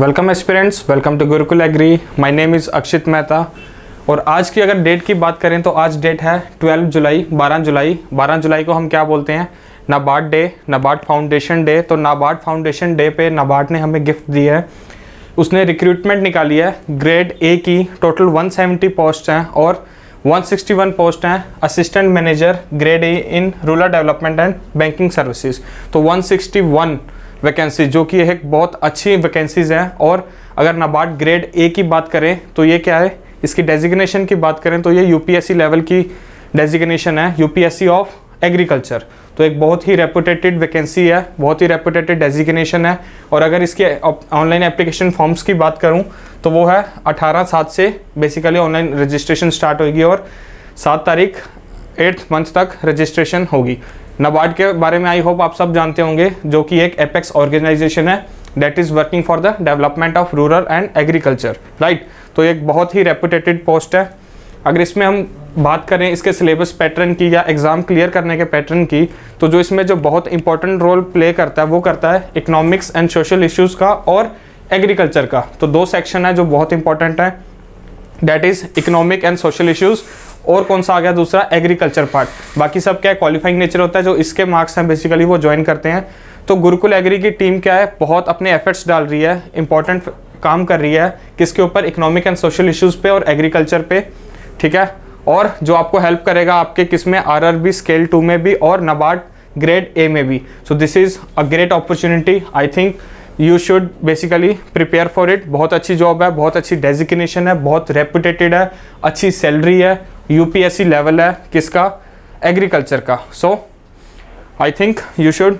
Welcome aspirants welcome to Gurukul Agri my name is Akshit Mehta और आज की अगर डेट की बात करें तो आज डेट है 12 जुलाई 12 जुलाई 12 जुलाई को हम क्या बोलते हैं NABARD day NABARD foundation day तो नाबार्ड फाउंडेशन डे पे नाबार्ड ने हमें गिफ्ट दी है उसने रिक्रूटमेंट निकाली है ग्रेड ए की टोटल 170 पोस्ट हैं और 161 पोस्ट हैं assistant manager grade A in rural development and banking services तो वन वैकेंसी जो कि एक बहुत अच्छी वैकेंसीज़ हैं और अगर नाबार्ड ग्रेड ए की बात करें तो ये क्या है इसकी डेजिग्नेशन की बात करें तो ये यूपीएससी लेवल की डेजिग्नेशन है यूपीएससी ऑफ एग्रीकल्चर तो एक बहुत ही रेपुटेटेड वैकेंसी है बहुत ही रेपुटेटेड डेजिग्नेशन है और अगर इसके ऑनलाइन एप्लीकेशन फॉर्म्स की बात करूं तो वो है 18 सात से बेसिकली ऑनलाइन रजिस्ट्रेशन स्टार्ट होगी और सात तारीख एट्थ मंथ तक रजिस्ट्रेशन होगी नबार्ड के बारे में आई होप आप सब जानते होंगे जो कि एक एपेक्स ऑर्गेनाइजेशन है that is working for the development of rural and agriculture right तो एक बहुत ही रेपुटेटेड पोस्ट है अगर इसमें हम बात करें इसके सिलेबस पैटर्न की या एग्ज़ाम क्लियर करने के पैटर्न की तो जो इसमें जो बहुत इंपॉर्टेंट रोल प्ले करता है वो करता है इकोनॉमिक्स एंड सोशल इश्यूज़ का और एग्रीकल्चर का तो दो सेक्शन है जो बहुत इंपॉर्टेंट है that is economic and social issues और कौन सा आ गया दूसरा एग्रीकल्चर पार्ट बाकी सब क्या है क्वालिफाइंग नेचर होता है जो इसके मार्क्स हैं बेसिकली वो ज्वाइन करते हैं तो गुरुकुल एग्री की टीम क्या है बहुत अपने एफर्ट्स डाल रही है इंपॉर्टेंट काम कर रही है किसके ऊपर इकोनॉमिक एंड सोशल इश्यूज़ पे और एग्रीकल्चर पे ठीक है और जो आपको हेल्प करेगा आपके किस में आर स्केल टू में भी और नबार्ड ग्रेड ए में भी so this is a great opportunity I think you should basically prepare for it बहुत अच्छी जॉब है बहुत अच्छी डेजिग्नेशन है बहुत रेपुटेटेड है अच्छी सैलरी है यूपीएससी लेवल है किसका एग्रीकल्चर का so I think you should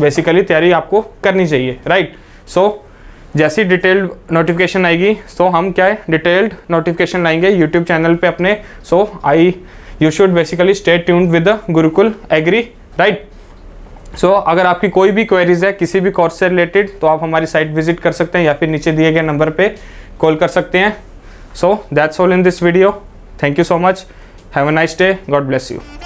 basically तैयारी आपको करनी चाहिए राइट right? सो so, जैसी डिटेल्ड नोटिफिकेशन आएगी सो so हम क्या है डिटेल्ड नोटिफिकेशन लाएंगे यूट्यूब चैनल पे अपने so I you should basically stay tuned with the Gurukul Agri right so अगर आपकी कोई भी क्वेरीज है किसी भी कोर्स से रिलेटेड तो आप हमारी साइट विजिट कर सकते हैं या फिर नीचे दिए गए नंबर पे कॉल कर सकते हैं so that's all in this video Thank you so much. Have a nice day. God bless you.